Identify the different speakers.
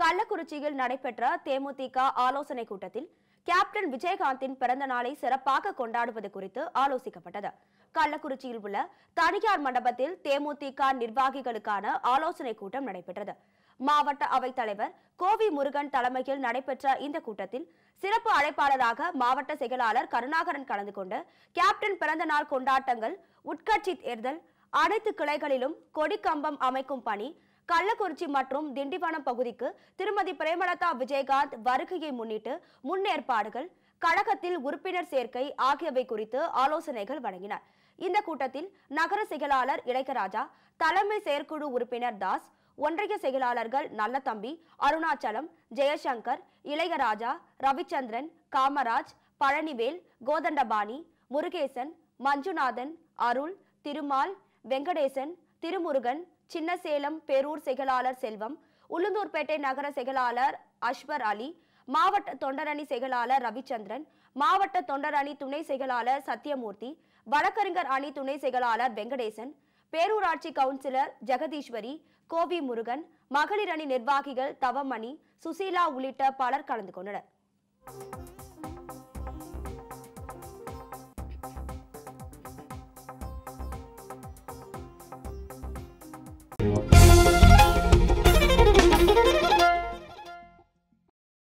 Speaker 1: கள்ளக்குறிச்சியில் நடைபெற்ற தேமுதிக ஆலோசனை கூட்டத்தில் கேப்டன் விஜயகாந்தின் பிறந்த நாளை சிறப்பாக கொண்டாடுவது குறித்து ஆலோசிக்கப்பட்டது கள்ளக்குறிச்சியில் உள்ள தனியார் மண்டபத்தில் தேமுதிக நிர்வாகிகளுக்கான ஆலோசனை கூட்டம் நடைபெற்றது மாவட்ட அவைத் தலைவர் கோவி முருகன் தலைமையில் நடைபெற்ற இந்த கூட்டத்தில் சிறப்பு அழைப்பாளராக மாவட்ட செயலாளர் கருணாகரன் கலந்து கொண்டு கேப்டன் பிறந்த நாள் கொண்டாட்டங்கள் உட்கட்சி தேர்தல் அனைத்து கிளைகளிலும் கொடிக்கம்பம் அமைக்கும் பணி கள்ளக்குறிச்சி மற்றும் திண்டிவனம் பகுதிக்கு திருமதி பிரேமலதா விஜயகாந்த் வருகையை முன்னிட்டு முன்னேற்பாடுகள் கழகத்தில் உறுப்பினர் சேர்க்கை ஆகியவை குறித்து ஆலோசனைகள் வழங்கினார் இந்த கூட்டத்தில் நகர செயலாளர் இளையராஜா தலைமை செயற்குழு உறுப்பினர் தாஸ் ஒன்றிய செயலாளர்கள் நல்லதம்பி அருணாச்சலம் ஜெயசங்கர் இளையராஜா ரவிச்சந்திரன் காமராஜ் பழனிவேல் கோதண்டபாணி முருகேசன் மஞ்சுநாதன் அருள் திருமால் வெங்கடேசன் திருமுருகன் சின்னசேலம் பேரூர் செயலாளர் செல்வம் உளுந்தூர்பேட்டை நகர செயலாளர் அஷ்வர் அலி மாவட்ட தொண்டரணி செயலாளர் ரவிச்சந்திரன் மாவட்ட தொண்டரணி துணை செயலாளர் சத்யமூர்த்தி வழக்கறிஞர் அணி துணை செயலாளர் வெங்கடேசன் பேரூராட்சி கவுன்சிலர் ஜெகதீஸ்வரி கோவி முருகன் மகளிர் அணி நிர்வாகிகள் தவமணி சுசீலா உள்ளிட்ட பலர் கலந்து கொண்டனர்